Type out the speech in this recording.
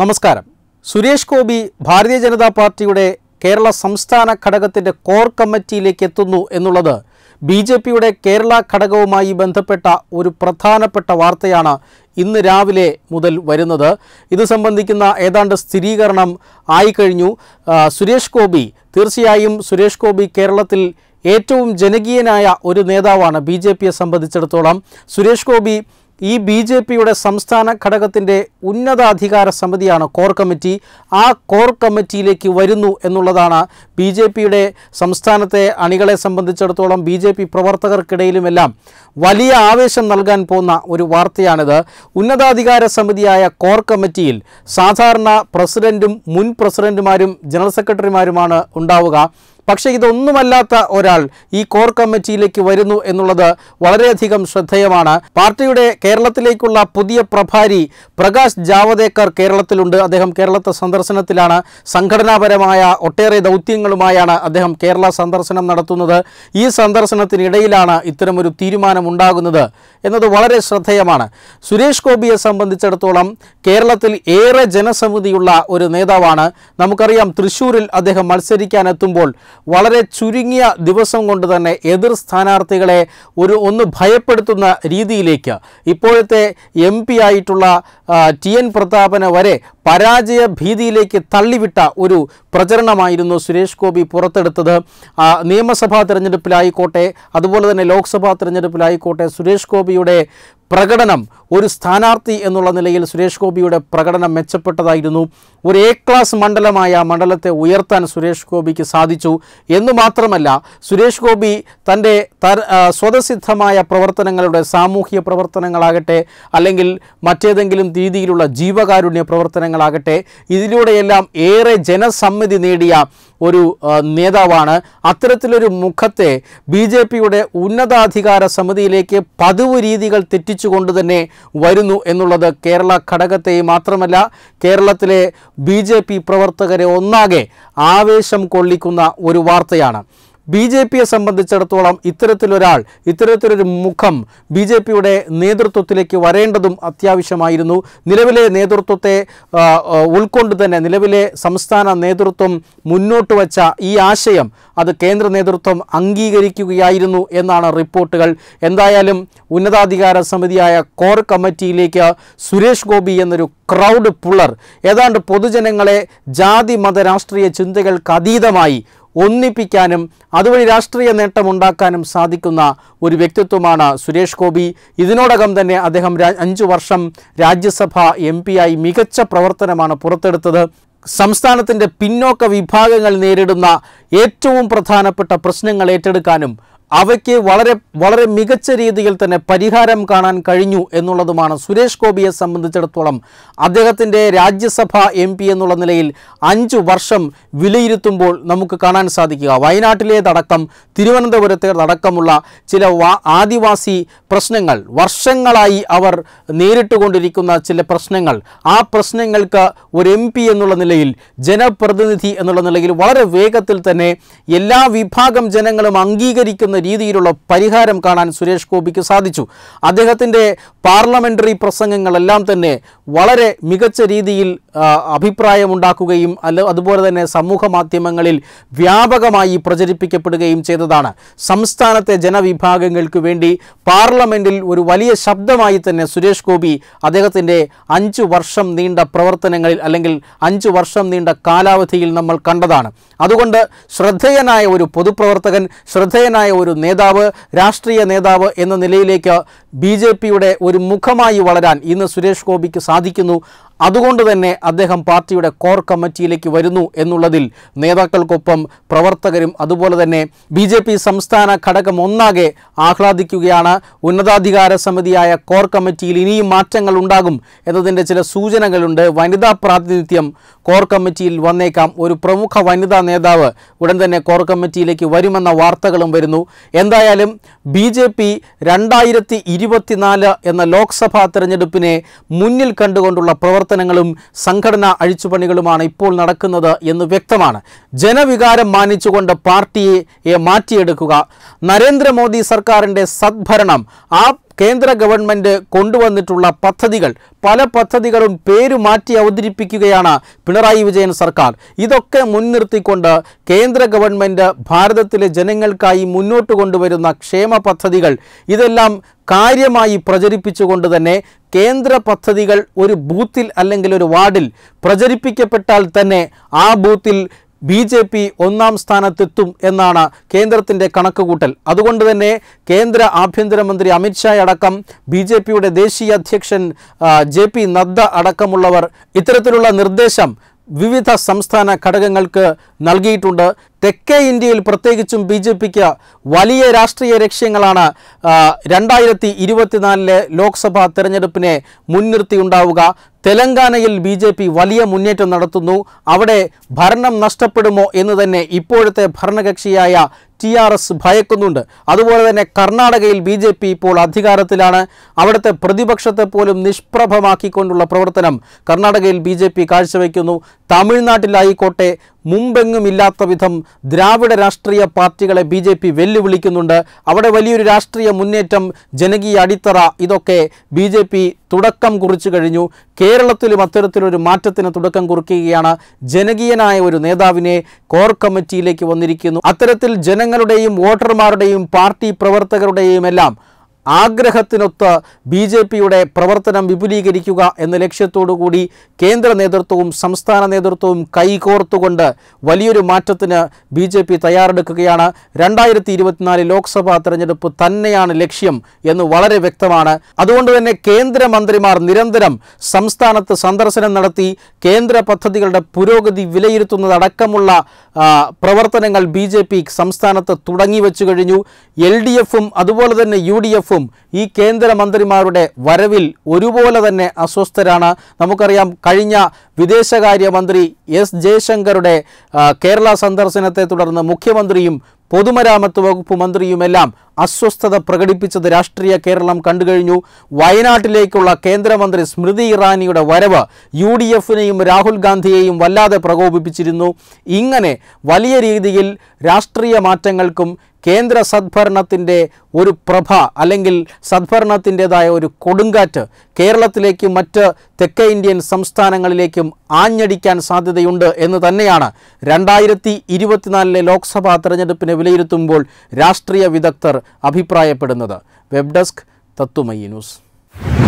നമസ്കാരം സുരേഷ് ഗോപി ഭാരതീയ ജനതാ പാർട്ടിയുടെ കേരള സംസ്ഥാന ഘടകത്തിൻ്റെ കോർ കമ്മിറ്റിയിലേക്ക് എത്തുന്നു എന്നുള്ളത് ബി ജെ പിയുടെ കേരള ഘടകവുമായി ബന്ധപ്പെട്ട ഒരു പ്രധാനപ്പെട്ട വാർത്തയാണ് ഇന്ന് രാവിലെ മുതൽ വരുന്നത് ഇത് സംബന്ധിക്കുന്ന ഏതാണ്ട് സ്ഥിരീകരണം ആയിക്കഴിഞ്ഞു സുരേഷ് ഗോപി തീർച്ചയായും സുരേഷ് ഗോപി കേരളത്തിൽ ഏറ്റവും ജനകീയനായ ഒരു നേതാവാണ് ബി ജെ പിയെ സംബന്ധിച്ചിടത്തോളം സുരേഷ് ഗോപി ഈ ബി ജെ പിയുടെ സംസ്ഥാന ഘടകത്തിൻ്റെ ഉന്നതാധികാര സമിതിയാണ് കോർ കമ്മിറ്റി ആ കോർ കമ്മിറ്റിയിലേക്ക് വരുന്നു എന്നുള്ളതാണ് ബി ജെ പിയുടെ സംസ്ഥാനത്തെ അണികളെ സംബന്ധിച്ചിടത്തോളം ബി ജെ പി പ്രവർത്തകർക്കിടയിലുമെല്ലാം വലിയ ആവേശം നൽകാൻ പോകുന്ന ഒരു വാർത്തയാണിത് ഉന്നതാധികാര സമിതിയായ കോർ കമ്മിറ്റിയിൽ സാധാരണ പ്രസിഡൻറ്റും മുൻ പ്രസിഡൻറ്റുമാരും ജനറൽ സെക്രട്ടറിമാരുമാണ് ഉണ്ടാവുക പക്ഷേ ഇതൊന്നുമല്ലാത്ത ഒരാൾ ഈ കോർ കമ്മിറ്റിയിലേക്ക് വരുന്നു എന്നുള്ളത് വളരെയധികം ശ്രദ്ധേയമാണ് പാർട്ടിയുടെ കേരളത്തിലേക്കുള്ള പുതിയ പ്രഭാരി പ്രകാശ് ജാവദേക്കർ കേരളത്തിലുണ്ട് അദ്ദേഹം കേരളത്തെ സന്ദർശനത്തിലാണ് സംഘടനാപരമായ ഒട്ടേറെ ദൗത്യങ്ങളുമായാണ് അദ്ദേഹം കേരള സന്ദർശനം നടത്തുന്നത് ഈ സന്ദർശനത്തിനിടയിലാണ് ഇത്തരമൊരു തീരുമാനമുണ്ടാകുന്നത് എന്നത് വളരെ ശ്രദ്ധേയമാണ് സുരേഷ് ഗോപിയെ സംബന്ധിച്ചിടത്തോളം കേരളത്തിൽ ഏറെ ജനസമിതിയുള്ള ഒരു നേതാവാണ് നമുക്കറിയാം തൃശ്ശൂരിൽ അദ്ദേഹം മത്സരിക്കാനെത്തുമ്പോൾ വളരെ ചുരുങ്ങിയ ദിവസം കൊണ്ട് തന്നെ എതിർ സ്ഥാനാർത്ഥികളെ ഒരു ഒന്ന് ഭയപ്പെടുത്തുന്ന രീതിയിലേക്ക് ഇപ്പോഴത്തെ എം പി ആയിട്ടുള്ള ടി എൻ പ്രതാപന് വരെ പരാജയ ഭീതിയിലേക്ക് തള്ളിവിട്ട ഒരു പ്രചരണമായിരുന്നു സുരേഷ് ഗോപി പുറത്തെടുത്തത് നിയമസഭാ തിരഞ്ഞെടുപ്പിലായിക്കോട്ടെ അതുപോലെ തന്നെ ലോക്സഭാ തിരഞ്ഞെടുപ്പിലായിക്കോട്ടെ സുരേഷ് ഗോപിയുടെ പ്രകടനം ഒരു സ്ഥാനാർത്ഥി എന്നുള്ള നിലയിൽ സുരേഷ് ഗോപിയുടെ പ്രകടനം മെച്ചപ്പെട്ടതായിരുന്നു ഒരു എ ക്ലാസ് മണ്ഡലമായ മണ്ഡലത്തെ ഉയർത്താൻ സുരേഷ് ഗോപിക്ക് സാധിച്ചു എന്ന് മാത്രമല്ല സുരേഷ് ഗോപി തൻ്റെ സ്വതസിദ്ധമായ പ്രവർത്തനങ്ങളുടെ സാമൂഹിക പ്രവർത്തനങ്ങളാകട്ടെ അല്ലെങ്കിൽ മറ്റേതെങ്കിലും രീതിയിലുള്ള ജീവകാരുണ്യ പ്രവർത്തനങ്ങളാകട്ടെ ഇതിലൂടെയെല്ലാം ഏറെ ജനസമ്മതി നേടിയ ഒരു നേതാവാണ് അത്തരത്തിലൊരു മുഖത്തെ ബി ജെ പിയുടെ ഉന്നതാധികാര സമിതിയിലേക്ക് പതിവ് രീതികൾ തെറ്റിച്ചുകൊണ്ട് തന്നെ വരുന്നു എന്നുള്ളത് കേരള ഘടകത്തെ മാത്രമല്ല കേരളത്തിലെ ബി പ്രവർത്തകരെ ഒന്നാകെ ആവേശം കൊള്ളിക്കുന്ന ഒരു വാർത്തയാണ് ബി ജെ പിയെ സംബന്ധിച്ചിടത്തോളം ഇത്തരത്തിലൊരാൾ ഇത്തരത്തിലൊരു മുഖം ബി ജെ പിയുടെ നേതൃത്വത്തിലേക്ക് വരേണ്ടതും അത്യാവശ്യമായിരുന്നു നിലവിലെ നേതൃത്വത്തെ ഉൾക്കൊണ്ട് തന്നെ നിലവിലെ സംസ്ഥാന നേതൃത്വം മുന്നോട്ട് വച്ച ഈ ആശയം അത് കേന്ദ്ര നേതൃത്വം അംഗീകരിക്കുകയായിരുന്നു എന്നാണ് റിപ്പോർട്ടുകൾ എന്തായാലും ഉന്നതാധികാര സമിതിയായ കോർ കമ്മിറ്റിയിലേക്ക് സുരേഷ് ഗോപി എന്നൊരു ക്രൗഡ് പുള്ളർ ഏതാണ്ട് പൊതുജനങ്ങളെ ജാതി മത രാഷ്ട്രീയ ചിന്തകൾക്ക് അതീതമായി ഒന്നിപ്പിക്കാനും അതുവഴി രാഷ്ട്രീയ നേട്ടമുണ്ടാക്കാനും സാധിക്കുന്ന ഒരു വ്യക്തിത്വമാണ് സുരേഷ് ഗോപി ഇതിനോടകം തന്നെ അദ്ദേഹം അഞ്ചു വർഷം രാജ്യസഭ എം ആയി മികച്ച പ്രവർത്തനമാണ് പുറത്തെടുത്തത് സംസ്ഥാനത്തിൻ്റെ പിന്നോക്ക വിഭാഗങ്ങൾ നേരിടുന്ന ഏറ്റവും പ്രധാനപ്പെട്ട പ്രശ്നങ്ങൾ ഏറ്റെടുക്കാനും അവയ്ക്ക് വളരെ വളരെ മികച്ച രീതിയിൽ തന്നെ പരിഹാരം കാണാൻ കഴിഞ്ഞു എന്നുള്ളതുമാണ് സുരേഷ് ഗോപിയെ സംബന്ധിച്ചിടത്തോളം അദ്ദേഹത്തിൻ്റെ രാജ്യസഭ എം എന്നുള്ള നിലയിൽ അഞ്ച് വർഷം വിലയിരുത്തുമ്പോൾ നമുക്ക് കാണാൻ സാധിക്കുക വയനാട്ടിലേതടക്കം തിരുവനന്തപുരത്തേതടക്കമുള്ള ചില ആദിവാസി പ്രശ്നങ്ങൾ വർഷങ്ങളായി അവർ നേരിട്ടുകൊണ്ടിരിക്കുന്ന ചില പ്രശ്നങ്ങൾ ആ പ്രശ്നങ്ങൾക്ക് ഒരു എം എന്നുള്ള നിലയിൽ ജനപ്രതിനിധി എന്നുള്ള നിലയിൽ വളരെ വേഗത്തിൽ തന്നെ എല്ലാ വിഭാഗം ജനങ്ങളും അംഗീകരിക്കുന്ന രീതിയിലുള്ള പരിഹാരം കാണാൻ സുരേഷ് ഗോപിക്ക് സാധിച്ചു അദ്ദേഹത്തിൻ്റെ പാർലമെൻ്ററി പ്രസംഗങ്ങളെല്ലാം തന്നെ വളരെ മികച്ച രീതിയിൽ അഭിപ്രായമുണ്ടാക്കുകയും അല്ല അതുപോലെ തന്നെ സമൂഹ മാധ്യമങ്ങളിൽ വ്യാപകമായി പ്രചരിപ്പിക്കപ്പെടുകയും ചെയ്തതാണ് സംസ്ഥാനത്തെ ജനവിഭാഗങ്ങൾക്ക് വേണ്ടി പാർലമെൻറ്റിൽ ഒരു വലിയ ശബ്ദമായി തന്നെ സുരേഷ് ഗോപി അദ്ദേഹത്തിൻ്റെ അഞ്ച് വർഷം നീണ്ട പ്രവർത്തനങ്ങളിൽ അല്ലെങ്കിൽ അഞ്ച് വർഷം നീണ്ട കാലാവധിയിൽ നമ്മൾ കണ്ടതാണ് അതുകൊണ്ട് ശ്രദ്ധേയനായ ഒരു പൊതുപ്രവർത്തകൻ ശ്രദ്ധേയനായ ഒരു ഒരു നേതാവ് രാഷ്ട്രീയ നേതാവ് എന്ന നിലയിലേക്ക് ബി ഒരു മുഖമായി വളരാൻ ഇന്ന് സുരേഷ് ഗോപിക്ക് സാധിക്കുന്നു അതുകൊണ്ട് തന്നെ അദ്ദേഹം പാർട്ടിയുടെ കോർ കമ്മിറ്റിയിലേക്ക് വരുന്നു എന്നുള്ളതിൽ നേതാക്കൾക്കൊപ്പം പ്രവർത്തകരും അതുപോലെ തന്നെ ബി ജെ പി സംസ്ഥാന ഘടകം ഒന്നാകെ ആഹ്ലാദിക്കുകയാണ് ഉന്നതാധികാര സമിതിയായ കോർ കമ്മിറ്റിയിൽ ഇനിയും മാറ്റങ്ങൾ ഉണ്ടാകും എന്നതിൻ്റെ ചില സൂചനകളുണ്ട് വനിതാ പ്രാതിനിധ്യം കോർ കമ്മിറ്റിയിൽ വന്നേക്കാം ഒരു പ്രമുഖ വനിതാ നേതാവ് ഉടൻ തന്നെ കോർ കമ്മിറ്റിയിലേക്ക് വരുമെന്ന വാർത്തകളും വരുന്നു എന്തായാലും ബി ജെ പി രണ്ടായിരത്തി ഇരുപത്തിനാല് എന്ന ലോക്സഭാ തെരഞ്ഞെടുപ്പിനെ മുന്നിൽ കണ്ടുകൊണ്ടുള്ള പ്രവർത്തനം പ്രവർത്തനങ്ങളും സംഘടനാ അഴിച്ചുപണികളുമാണ് ഇപ്പോൾ നടക്കുന്നത് എന്ന് വ്യക്തമാണ് ജനവികാരം മാനിച്ചുകൊണ്ട് പാർട്ടിയെ മാറ്റിയെടുക്കുക നരേന്ദ്രമോദി സർക്കാരിൻ്റെ സദ്ഭരണം ആ കേന്ദ്ര ഗവൺമെൻറ് കൊണ്ടുവന്നിട്ടുള്ള പദ്ധതികൾ പല പദ്ധതികളും മാറ്റി അവതരിപ്പിക്കുകയാണ് പിണറായി വിജയൻ സർക്കാർ ഇതൊക്കെ മുൻനിർത്തിക്കൊണ്ട് കേന്ദ്ര ഗവൺമെൻറ് ഭാരതത്തിലെ ജനങ്ങൾക്കായി മുന്നോട്ട് കൊണ്ടുവരുന്ന ക്ഷേമ പദ്ധതികൾ ഇതെല്ലാം കാര്യമായി പ്രചരിപ്പിച്ചുകൊണ്ട് തന്നെ കേന്ദ്ര പദ്ധതികൾ ഒരു ബൂത്തിൽ അല്ലെങ്കിൽ ഒരു വാർഡിൽ പ്രചരിപ്പിക്കപ്പെട്ടാൽ തന്നെ ആ ബൂത്തിൽ ബി ജെ പി ഒന്നാം സ്ഥാനത്തെത്തും എന്നാണ് കേന്ദ്രത്തിൻ്റെ കണക്കുകൂട്ടൽ അതുകൊണ്ട് തന്നെ കേന്ദ്ര ആഭ്യന്തരമന്ത്രി അമിത്ഷാ അടക്കം ബി ജെ പിയുടെ ദേശീയ അധ്യക്ഷൻ ജെ പി നദ്ദ അടക്കമുള്ളവർ ഇത്തരത്തിലുള്ള നിർദ്ദേശം വിവിധ സംസ്ഥാന ഘടകങ്ങൾക്ക് നൽകിയിട്ടുണ്ട് തെക്കേ ഇന്ത്യയിൽ പ്രത്യേകിച്ചും ബി ജെ പിക്ക് വലിയ രാഷ്ട്രീയ ലക്ഷ്യങ്ങളാണ് രണ്ടായിരത്തി ഇരുപത്തിനാലിലെ ലോക്സഭാ തെരഞ്ഞെടുപ്പിനെ മുൻനിർത്തി ഉണ്ടാവുക തെലങ്കാനയിൽ ബി ജെ പി വലിയ മുന്നേറ്റം നടത്തുന്നു അവിടെ ഭരണം നഷ്ടപ്പെടുമോ എന്ന് തന്നെ ഇപ്പോഴത്തെ ഭരണകക്ഷിയായ ടി ആർ എസ് ഭയക്കുന്നുണ്ട് അതുപോലെ തന്നെ കർണാടകയിൽ ബി ജെ പി ഇപ്പോൾ അധികാരത്തിലാണ് അവിടുത്തെ പ്രതിപക്ഷത്തെ പോലും നിഷ്പ്രഭമാക്കിക്കൊണ്ടുള്ള പ്രവർത്തനം കർണാടകയിൽ ബി ജെ പി കാഴ്ചവെക്കുന്നു തമിഴ്നാട്ടിലായിക്കോട്ടെ മുമ്പെങ്ങുമില്ലാത്ത വിധം ദ്രാവിഡ രാഷ്ട്രീയ പാർട്ടികളെ ബി ജെ പി വെല്ലുവിളിക്കുന്നുണ്ട് അവിടെ വലിയൊരു രാഷ്ട്രീയ മുന്നേറ്റം ജനകീയ അടിത്തറ ഇതൊക്കെ ബി ജെ പി തുടക്കം കുറിച്ചു കഴിഞ്ഞു കേരളത്തിലും അത്തരത്തിലൊരു മാറ്റത്തിന് തുടക്കം കുറിക്കുകയാണ് ജനകീയനായ ഒരു നേതാവിനെ കോർ കമ്മിറ്റിയിലേക്ക് വന്നിരിക്കുന്നു അത്തരത്തിൽ ജനങ്ങളുടെയും വോട്ടർമാരുടെയും പാർട്ടി പ്രവർത്തകരുടെയും എല്ലാം ആഗ്രഹത്തിനൊത്ത് ബി ജെ പിയുടെ പ്രവർത്തനം വിപുലീകരിക്കുക എന്ന ലക്ഷ്യത്തോടുകൂടി കേന്ദ്ര നേതൃത്വവും സംസ്ഥാന നേതൃത്വവും കൈകോർത്തുകൊണ്ട് വലിയൊരു മാറ്റത്തിന് ബി ജെ പി തയ്യാറെടുക്കുകയാണ് രണ്ടായിരത്തി ഇരുപത്തിനാല് ലോക്സഭാ തെരഞ്ഞെടുപ്പ് തന്നെയാണ് ലക്ഷ്യം എന്ന് വളരെ വ്യക്തമാണ് അതുകൊണ്ട് തന്നെ കേന്ദ്രമന്ത്രിമാർ നിരന്തരം സംസ്ഥാനത്ത് സന്ദർശനം നടത്തി കേന്ദ്ര പദ്ധതികളുടെ പുരോഗതി വിലയിരുത്തുന്നതടക്കമുള്ള പ്രവർത്തനങ്ങൾ ബി ജെ പി സംസ്ഥാനത്ത് തുടങ്ങി വെച്ചു കഴിഞ്ഞു എൽ ഡി എഫും അതുപോലെ തന്നെ യു ഡി എഫും ഈ കേന്ദ്രമന്ത്രിമാരുടെ വരവിൽ ഒരുപോലെ തന്നെ അസ്വസ്ഥരാണ് നമുക്കറിയാം കഴിഞ്ഞ വിദേശകാര്യമന്ത്രി എസ് ജയശങ്കറുടെ കേരള സന്ദർശനത്തെ തുടർന്ന് മുഖ്യമന്ത്രിയും പൊതുമരാമത്ത് വകുപ്പ് മന്ത്രിയുമെല്ലാം അസ്വസ്ഥത പ്രകടിപ്പിച്ചത് രാഷ്ട്രീയ കേരളം കണ്ടുകഴിഞ്ഞു വയനാട്ടിലേക്കുള്ള കേന്ദ്രമന്ത്രി സ്മൃതി ഇറാനിയുടെ വരവ് യു ഡി എഫിനെയും രാഹുൽ ഗാന്ധിയെയും വല്ലാതെ പ്രകോപിപ്പിച്ചിരുന്നു ഇങ്ങനെ വലിയ രീതിയിൽ രാഷ്ട്രീയ മാറ്റങ്ങൾക്കും കേന്ദ്ര സദ്ഭരണത്തിൻ്റെ ഒരു പ്രഭ അല്ലെങ്കിൽ സദ്ഭരണത്തിൻ്റെതായ ഒരു കൊടുങ്കാറ്റ് കേരളത്തിലേക്കും മറ്റ് തെക്കേ ഇന്ത്യൻ സംസ്ഥാനങ്ങളിലേക്കും ആഞ്ഞടിക്കാൻ സാധ്യതയുണ്ട് എന്ന് തന്നെയാണ് രണ്ടായിരത്തി ഇരുപത്തിനാലിലെ ലോക്സഭാ തെരഞ്ഞെടുപ്പിനെ വിലയിരുത്തുമ്പോൾ രാഷ്ട്രീയ വിദഗ്ധർ അഭിപ്രായപ്പെടുന്നത് വെബ് ഡെസ്ക് തത്തുമയി ന്യൂസ്